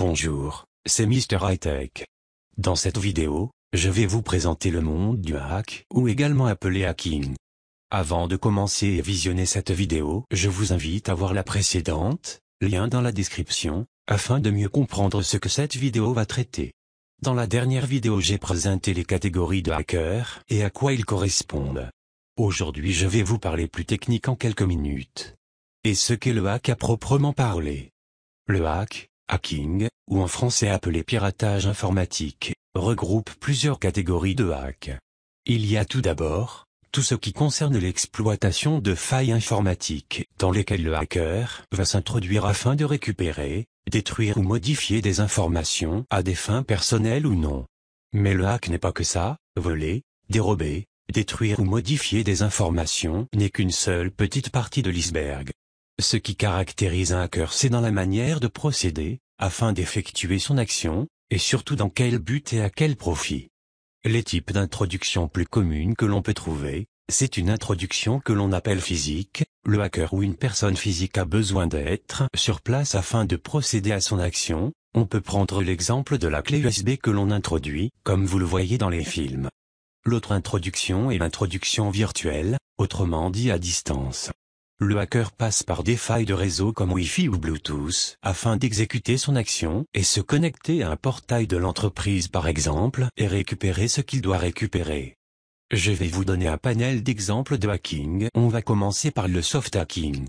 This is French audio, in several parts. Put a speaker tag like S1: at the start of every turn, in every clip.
S1: Bonjour, c'est Mr. Hightech. Dans cette vidéo, je vais vous présenter le monde du hack, ou également appelé hacking. Avant de commencer et visionner cette vidéo, je vous invite à voir la précédente, lien dans la description, afin de mieux comprendre ce que cette vidéo va traiter. Dans la dernière vidéo j'ai présenté les catégories de hackers et à quoi ils correspondent. Aujourd'hui je vais vous parler plus technique en quelques minutes. Et ce qu'est le hack à proprement parler. Le hack, hacking, ou en français appelé piratage informatique, regroupe plusieurs catégories de hack. Il y a tout d'abord, tout ce qui concerne l'exploitation de failles informatiques, dans lesquelles le hacker va s'introduire afin de récupérer, détruire ou modifier des informations à des fins personnelles ou non. Mais le hack n'est pas que ça, voler, dérober, détruire ou modifier des informations n'est qu'une seule petite partie de l'iceberg. Ce qui caractérise un hacker, c'est dans la manière de procéder, afin d'effectuer son action, et surtout dans quel but et à quel profit. Les types d'introduction plus communes que l'on peut trouver, c'est une introduction que l'on appelle physique, le hacker ou une personne physique a besoin d'être sur place afin de procéder à son action, on peut prendre l'exemple de la clé USB que l'on introduit, comme vous le voyez dans les films. L'autre introduction est l'introduction virtuelle, autrement dit à distance. Le hacker passe par des failles de réseau comme Wi-Fi ou Bluetooth afin d'exécuter son action et se connecter à un portail de l'entreprise par exemple et récupérer ce qu'il doit récupérer. Je vais vous donner un panel d'exemples de hacking. On va commencer par le soft hacking.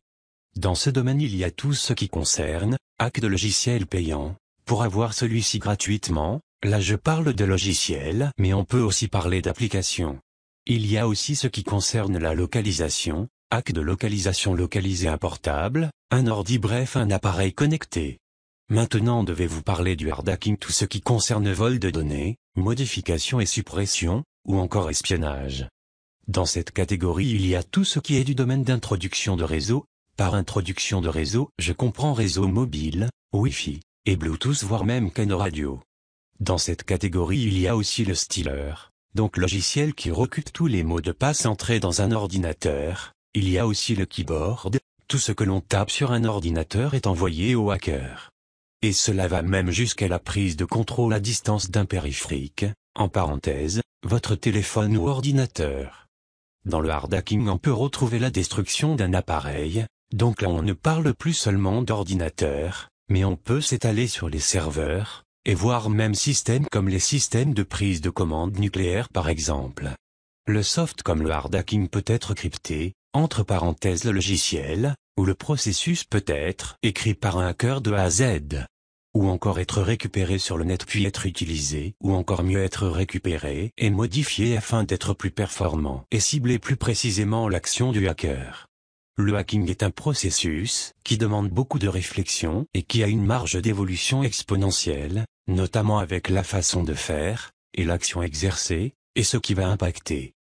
S1: Dans ce domaine, il y a tout ce qui concerne hack de logiciels payants. Pour avoir celui-ci gratuitement, là je parle de logiciels, mais on peut aussi parler d'applications. Il y a aussi ce qui concerne la localisation, hack de localisation localisé un portable, un ordi bref un appareil connecté. Maintenant devez-vous parler du hard hacking tout ce qui concerne vol de données, modification et suppression, ou encore espionnage. Dans cette catégorie il y a tout ce qui est du domaine d'introduction de réseau, par introduction de réseau je comprends réseau mobile, wifi, et Bluetooth voire même canaux radio. Dans cette catégorie il y a aussi le stealer, donc logiciel qui recute tous les mots de passe entrés dans un ordinateur, il y a aussi le keyboard, tout ce que l'on tape sur un ordinateur est envoyé au hacker. Et cela va même jusqu'à la prise de contrôle à distance d'un périphérique, en parenthèse, votre téléphone ou ordinateur. Dans le hard hacking on peut retrouver la destruction d'un appareil, donc là on ne parle plus seulement d'ordinateur, mais on peut s'étaler sur les serveurs, et voir même systèmes comme les systèmes de prise de commande nucléaire par exemple. Le soft comme le hard peut être crypté, entre parenthèses le logiciel, ou le processus peut être écrit par un hacker de A à Z, ou encore être récupéré sur le net puis être utilisé, ou encore mieux être récupéré et modifié afin d'être plus performant et cibler plus précisément l'action du hacker. Le hacking est un processus qui demande beaucoup de réflexion et qui a une marge d'évolution exponentielle, notamment avec la façon de faire, et l'action exercée, et ce qui va impacter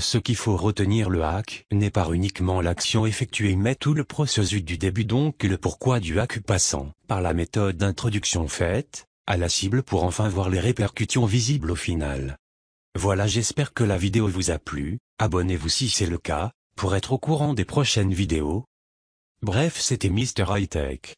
S1: ce qu'il faut retenir le hack n'est pas uniquement l'action effectuée mais tout le processus du début donc le pourquoi du hack passant par la méthode d'introduction faite à la cible pour enfin voir les répercussions visibles au final. Voilà j'espère que la vidéo vous a plu, abonnez-vous si c'est le cas, pour être au courant des prochaines vidéos. Bref c'était Mr. High Tech.